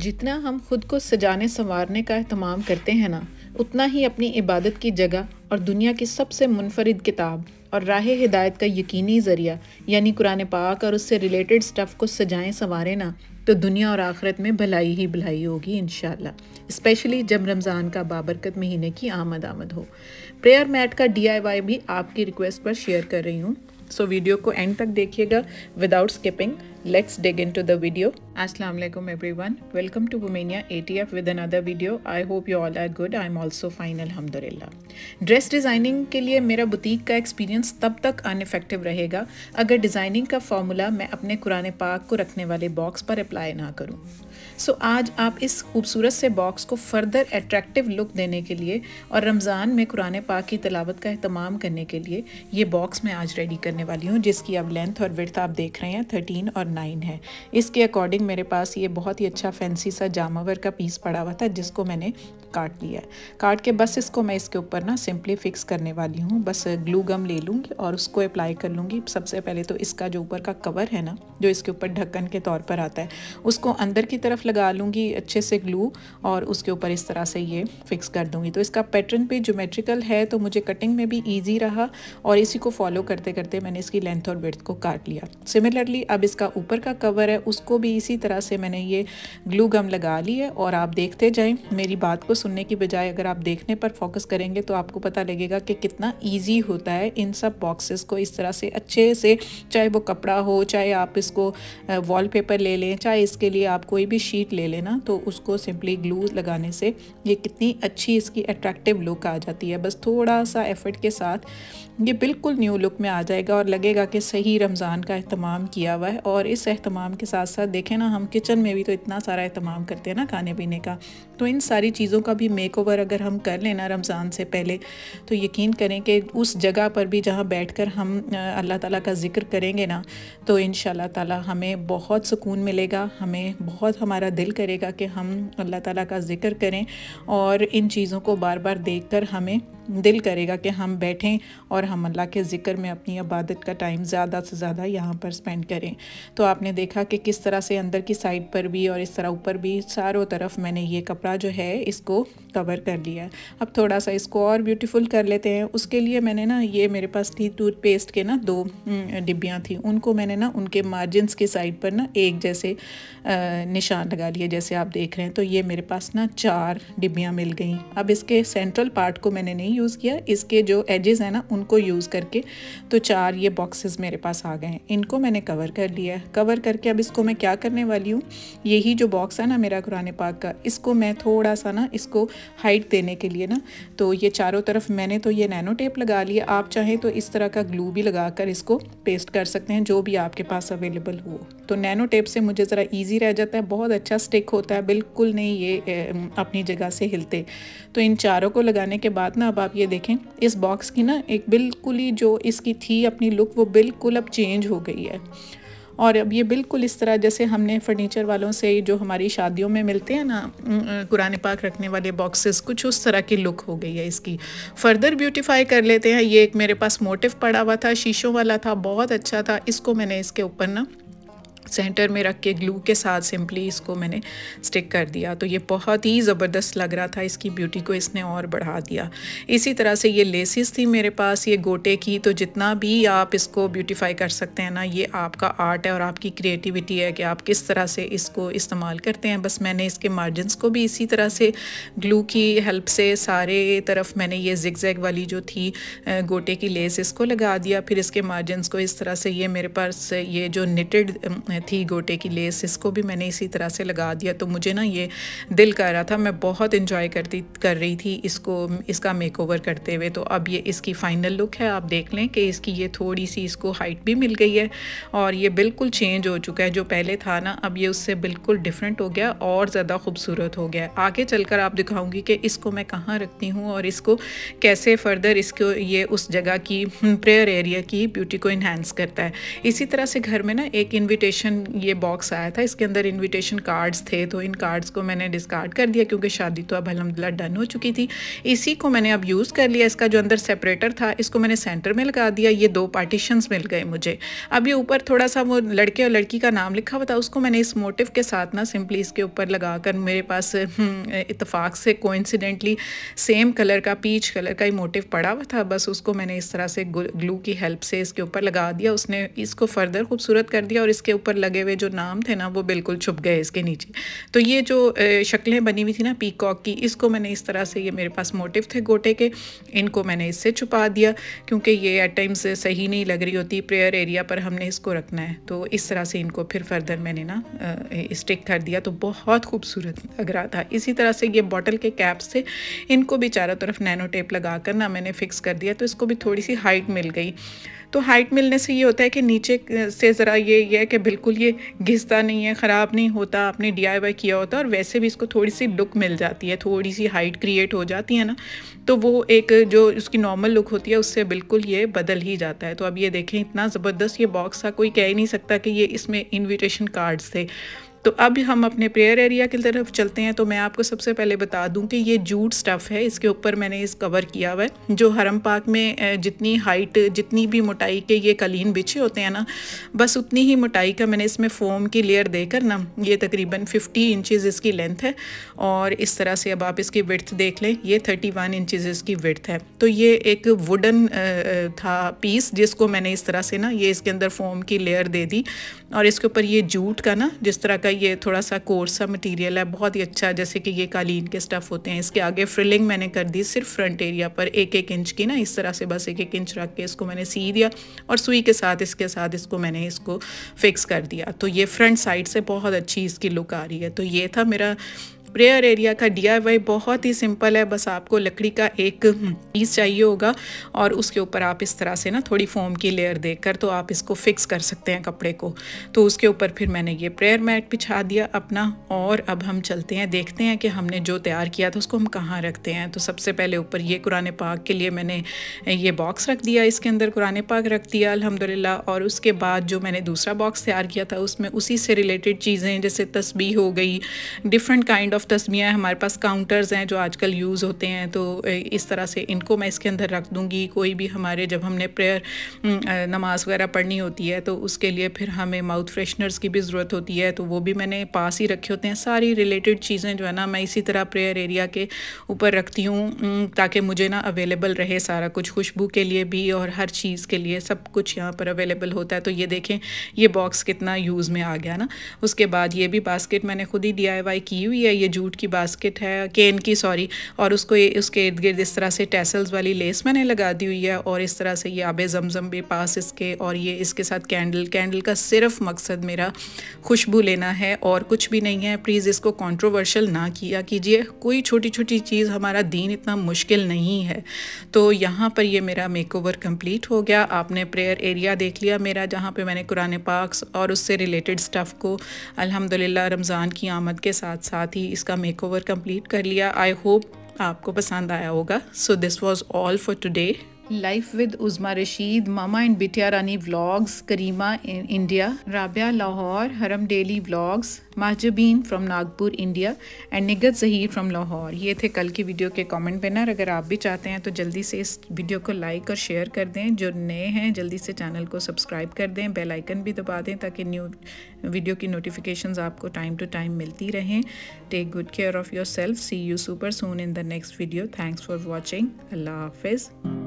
जितना हम खुद को सजाने संवारने का अहतमाम करते हैं ना उतना ही अपनी इबादत की जगह और दुनिया की सबसे मुनफरद किताब और राह हिदायत का यकीनी ज़रिया यानी कुरान पाक और उससे रिलेटेड स्टफ़ को सजाएं संवारें ना तो दुनिया और आखिरत में भलाई ही भलाई होगी इन स्पेशली जब रमज़ान का बाबरकत महीने की आमद आमद हो प्रेयर मैट का डी भी आपकी रिक्वेस्ट पर शेयर कर रही हूँ सो वीडियो को एंड तक देखिएगा without skipping let's dig into the video असलम एवरी वन वेलकम टू वुमेनिया एफ with another video I hope you all are good I am also fine अलहमदिल्ला ड्रेस डिज़ाइनिंग के लिए मेरा बुटीक का एक्सपीरियंस तब तक इफेक्टिव रहेगा अगर डिज़ाइनिंग का फॉर्मूला मैं अपने कुरान पाक को रखने वाले बॉक्स पर अप्लाई ना करूँ सो so, आज आप इस खूबसूरत से बॉक्स को फर्दर एट्रैक्टिव लुक देने के लिए और रमज़ान में कुरान पाक की तलावत का अहतमाम करने के लिए ये बॉक्स मैं आज रेडी करने वाली हूँ जिसकी अब लेंथ और विर्थ आप देख रहे हैं थर्टीन और नाइन है इसके अकॉर्डिंग मेरे पास ये बहुत ही अच्छा फैंसी सा जामावर का पीस पड़ा हुआ था जिसको मैंने काट लिया है काट के बस इसको मैं इसके ऊपर ना सिंपली फिक्स करने वाली हूँ बस ग्लू गम ले लूँगी और उसको अप्लाई कर लूँगी सबसे पहले तो इसका जो ऊपर का कवर है ना जो इसके ऊपर ढक्कन के तौर पर आता है उसको अंदर की तरफ लगा लूँगी अच्छे से ग्लू और उसके ऊपर इस तरह से ये फिक्स कर दूँगी तो इसका पैटर्न भी जोमेट्रिकल है तो मुझे कटिंग में भी ईजी रहा और इसी को फॉलो करते करते मैंने इसकी लेंथ और ब्रथ को काट लिया सिमिलरली अब इसका ऊपर का कवर है उसको भी इसी तरह से मैंने ये ग्लू गम लगा ली है और आप देखते जाएं मेरी बात को सुनने की बजाय अगर आप देखने पर फोकस करेंगे तो आपको पता लगेगा कि कितना ईजी होता है इन सब बॉक्सेस को इस तरह से अच्छे से चाहे वो कपड़ा हो चाहे आप इसको वॉलपेपर ले लें चाहे इसके लिए आप कोई भी शीट ले लेना तो उसको सिंपली ग्लू लगाने से ये कितनी अच्छी इसकी अट्रैक्टिव लुक आ जाती है बस थोड़ा सा एफर्ट के साथ ये बिल्कुल न्यू लुक में आ जाएगा और लगेगा कि सही रमज़ान का अहतमाम किया हुआ है और इस अहतमाम के साथ साथ देखें ना हम किचन में भी तो इतना सारा अहतमाम करते हैं ना खाने पीने का तो इन सारी चीज़ों का दफ़ा भी मेक अगर हम कर लेना रमज़ान से पहले तो यकीन करें कि उस जगह पर भी जहाँ बैठ कर हम अल्लाह ताला का ज़िक्र करेंगे ना तो इन ताला हमें बहुत सुकून मिलेगा हमें बहुत हमारा दिल करेगा कि हम अल्लाह ताला का ज़िक्र करें और इन चीज़ों को बार बार देख कर हमें दिल करेगा कि हम बैठें और हम अल्लाह के ज़िक्र में अपनी इबादत का टाइम ज़्यादा से ज़्यादा यहाँ पर स्पेंड करें तो आपने देखा कि किस तरह से अंदर की साइड पर भी और इस तरह ऊपर भी चारों तरफ मैंने ये कपड़ा जो है इसको को कवर कर लिया अब थोड़ा सा इसको और ब्यूटीफुल कर लेते हैं उसके लिए मैंने ना ये मेरे पास थी टूथपेस्ट के ना दो हम्म, डिब्बियाँ थी उनको मैंने ना उनके मार्जिन के साइड पर ना एक जैसे निशान लगा लिया जैसे आप देख रहे हैं तो ये मेरे पास ना चार डिब्बियाँ मिल गई अब इसके सेंट्रल पार्ट को मैंने नहीं यूज़ किया इसके जो एजेस हैं ना उनको यूज़ करके तो चार ये बॉक्सेस मेरे पास आ गए हैं इनको मैंने कवर कर लिया है कवर करके अब इसको मैं क्या करने वाली हूँ यही जो बॉक्स है ना मेरा कुरान पाक का इसको मैं थोड़ा सा ना इस इसको हाइट देने के लिए ना तो ये चारों तरफ मैंने तो ये नैनो टेप लगा लिया आप चाहें तो इस तरह का ग्लू भी लगा कर इसको पेस्ट कर सकते हैं जो भी आपके पास अवेलेबल हो तो नैनो टेप से मुझे ज़रा ईजी रह जाता है बहुत अच्छा स्टिक होता है बिल्कुल नहीं ये अपनी जगह से हिलते तो इन चारों को लगाने के बाद ना अब आप ये देखें इस बॉक्स की ना एक बिल्कुल ही जो इसकी थी अपनी लुक वो बिल्कुल अब चेंज हो गई है और अब ये बिल्कुल इस तरह जैसे हमने फर्नीचर वालों से जो हमारी शादियों में मिलते हैं ना कुरान पाक रखने वाले बॉक्सेस कुछ उस तरह की लुक हो गई है इसकी फर्दर ब्यूटीफाई कर लेते हैं ये एक मेरे पास मोटिव पड़ा हुआ था शीशों वाला था बहुत अच्छा था इसको मैंने इसके ऊपर ना सेंटर में रख के ग्लू के साथ सिंपली इसको मैंने स्टिक कर दिया तो ये बहुत ही ज़बरदस्त लग रहा था इसकी ब्यूटी को इसने और बढ़ा दिया इसी तरह से ये लेसिस थी मेरे पास ये गोटे की तो जितना भी आप इसको ब्यूटीफाई कर सकते हैं ना ये आपका आर्ट है और आपकी क्रिएटिविटी है कि आप किस तरह से इसको इस्तेमाल करते हैं बस मैंने इसके मार्जिनस को भी इसी तरह से ग्लू की हेल्प से सारे तरफ मैंने ये जिग वाली जो थी गोटे की लेस इसको लगा दिया फिर इसके मार्जिनस को इस तरह से ये मेरे पास ये जो निटेड थी गोटे की लेस इसको भी मैंने इसी तरह से लगा दिया तो मुझे ना ये दिल कर रहा था मैं बहुत इन्जॉय करती कर रही थी इसको इसका मेक करते हुए तो अब ये इसकी फ़ाइनल लुक है आप देख लें कि इसकी ये थोड़ी सी इसको हाइट भी मिल गई है और ये बिल्कुल चेंज हो चुका है जो पहले था ना अब ये उससे बिल्कुल डिफरेंट हो गया और ज़्यादा खूबसूरत हो गया आगे चलकर आप दिखाऊंगी कि इसको मैं कहाँ रखती हूँ और इसको कैसे फर्दर इसको ये उस जगह की प्रेयर एरिया की ब्यूटी को इन्हेंस करता है इसी तरह से घर में ना एक इन्विटेशन इनविटेशन ये बॉक्स आया था इसके अंदर इनविटेशन कार्ड्स थे तो इन कार्ड्स को मैंने डिस्कार्ड कर दिया क्योंकि शादी तो अब अलहमदिल्ला डन हो चुकी थी इसी को मैंने अब यूज़ कर लिया इसका जो अंदर सेपरेटर था इसको मैंने सेंटर में लगा दिया ये दो पार्टीशंस मिल गए मुझे अब ये ऊपर थोड़ा सा वो लड़के और लड़की का नाम लिखा हुआ था उसको मैंने इस मोटिव के साथ ना सिंपली इसके ऊपर लगा कर मेरे पास हम्म, इतफाक़ से कोइंसिडेंटली सेम कलर का पीच कलर का ही मोटिव पड़ा हुआ था बस उसको मैंने इस तरह से ग्लू की हेल्प से इसके ऊपर लगा दिया उसने इसको फर्दर खूबसूरत कर दिया और इसके ऊपर पर लगे हुए जो नाम थे ना वो बिल्कुल छुप गए इसके नीचे तो ये जो शक्लें बनी हुई थी ना पीकॉक की इसको मैंने इस तरह से ये मेरे पास मोटिव थे गोटे के इनको मैंने इससे छुपा दिया क्योंकि ये एट टाइम्स सही नहीं लग रही होती प्रेयर एरिया पर हमने इसको रखना है तो इस तरह से इनको फिर फर्दर मैंने ना स्टिक कर दिया तो बहुत खूबसूरत लग रहा था इसी तरह से ये बॉटल के कैप्स थे इनको भी चारों तरफ नैनो टेप लगा कर ना मैंने फिक्स कर दिया तो इसको भी थोड़ी सी हाइट मिल गई तो हाइट मिलने से ये होता है कि नीचे से ज़रा ये ये है कि बिल्कुल बिल्कुल ये घिसता नहीं है ख़राब नहीं होता आपने डी किया होता और वैसे भी इसको थोड़ी सी लुक मिल जाती है थोड़ी सी हाइट क्रिएट हो जाती है ना तो वो एक जो उसकी नॉर्मल लुक होती है उससे बिल्कुल ये बदल ही जाता है तो अब ये देखें इतना ज़बरदस्त ये बॉक्स था कोई कह ही नहीं सकता कि ये इसमें इन्विटेशन कार्ड्स थे तो अब हम अपने प्रेयर एरिया की तरफ चलते हैं तो मैं आपको सबसे पहले बता दूं कि ये जूट स्टफ़ है इसके ऊपर मैंने इस कवर किया हुआ है जो हरम पाक में जितनी हाइट जितनी भी मोटाई के ये कलीन बिछे होते हैं ना बस उतनी ही मोटाई का मैंने इसमें फ़ोम की लेयर देकर ना ये तकरीबन फिफ्टी इंचज़ इसकी लेंथ है और इस तरह से अब आप इसकी विर्थ देख लें ये थर्टी वन इंचज़ इसकी विर्थ है तो ये एक वुडन था पीस जिसको मैंने इस तरह से ना ये इसके अंदर फ़ोम की लेयर दे दी और इसके ऊपर ये जूट का ना जिस तरह का ये थोड़ा सा कोर्स सा मटेरियल है बहुत ही अच्छा जैसे कि ये कालीन के स्टफ़ होते हैं इसके आगे फ्रिलिंग मैंने कर दी सिर्फ फ्रंट एरिया पर एक एक इंच की ना इस तरह से बस एक एक इंच रख के इसको मैंने सी दिया और सुई के साथ इसके साथ इसको मैंने इसको फिक्स कर दिया तो ये फ्रंट साइड से बहुत अच्छी इसकी लुक आ रही है तो ये था मेरा प्रेयर एरिया का डी बहुत ही सिंपल है बस आपको लकड़ी का एक पीस चाहिए होगा और उसके ऊपर आप इस तरह से ना थोड़ी फोम की लेयर देकर तो आप इसको फिक्स कर सकते हैं कपड़े को तो उसके ऊपर फिर मैंने ये प्रेयर मैट बिछा दिया अपना और अब हम चलते हैं देखते हैं कि हमने जो तैयार किया था उसको हम कहाँ रखते हैं तो सबसे पहले ऊपर ये कुरान पाक के लिए मैंने ये बॉक्स रख दिया इसके अंदर कुरान पाक रख दिया अलहमदिल्ला और उसके बाद जो मैंने दूसरा बॉक्स तैयार किया था उसमें उसी से रिलेटेड चीज़ें जैसे तस्बी हो गई डिफरेंट काइंड ऑफ तरफ तस्मिया है हमारे पास काउंटर्स हैं जो आजकल यूज़ होते हैं तो इस तरह से इनको मैं इसके अंदर रख दूँगी कोई भी हमारे जब हमने प्रेयर नमाज वगैरह पढ़नी होती है तो उसके लिए फिर हमें माउथ फ्रेशनर्स की भी ज़रूरत होती है तो वो भी मैंने पास ही रखे होते हैं सारी रिलेटेड चीज़ें जो है ना मैं इसी तरह प्रेयर एरिया के ऊपर रखती हूँ ताकि मुझे ना अवेलेबल रहे सारा कुछ खुशबू के लिए भी और हर चीज़ के लिए सब कुछ यहाँ पर अवेलेबल होता है तो ये देखें ये बॉक्स कितना यूज़ में आ गया ना उसके बाद ये भी बास्केट मैंने खुद ही डी की हुई है ये जूट की बास्केट है केन की सॉरी और उसको उसके इर्द गिर्द इस तरह से टेसल्स वाली लेस मैंने लगा दी हुई है और इस तरह से ये आब जमजम भी पास इसके और ये इसके साथ कैंडल कैंडल का सिर्फ मकसद मेरा खुशबू लेना है और कुछ भी नहीं है प्लीज़ इसको कॉन्ट्रोवर्शल ना किया कीजिए कोई छोटी छोटी चीज़ हमारा दीन इतना मुश्किल नहीं है तो यहाँ पर ये मेरा मेक ओवर कम्प्लीट हो गया आपने प्रेयर एरिया देख लिया मेरा जहाँ पर मैंने कुरान पाक्स और उससे रिलेटेड स्टफ़ को अलहमदिल्ला रमज़ान की आमद के साथ साथ ही इस इसका मेकओवर कंप्लीट कर लिया आई होप आपको पसंद आया होगा so this was all for today life with Uzma Rashid mama and Bitiya Rani vlogs Karima in India Rabia Lahore हरम daily vlogs Majbeen from Nagpur India and Nighat Zaheer from Lahore ये थे कल की वीडियो के कमेंट बैनर अगर आप भी चाहते हैं तो जल्दी से इस वीडियो को लाइक और शेयर कर दें जो नए हैं जल्दी से चैनल को सब्सक्राइब कर दें बेल आइकन भी दबा दें ताकि न्यू वीडियो की नोटिफिकेशंस आपको टाइम टू टाइम मिलती रहें take good care of yourself see you super soon in the next video thanks for watching अल्लाह हाफिज़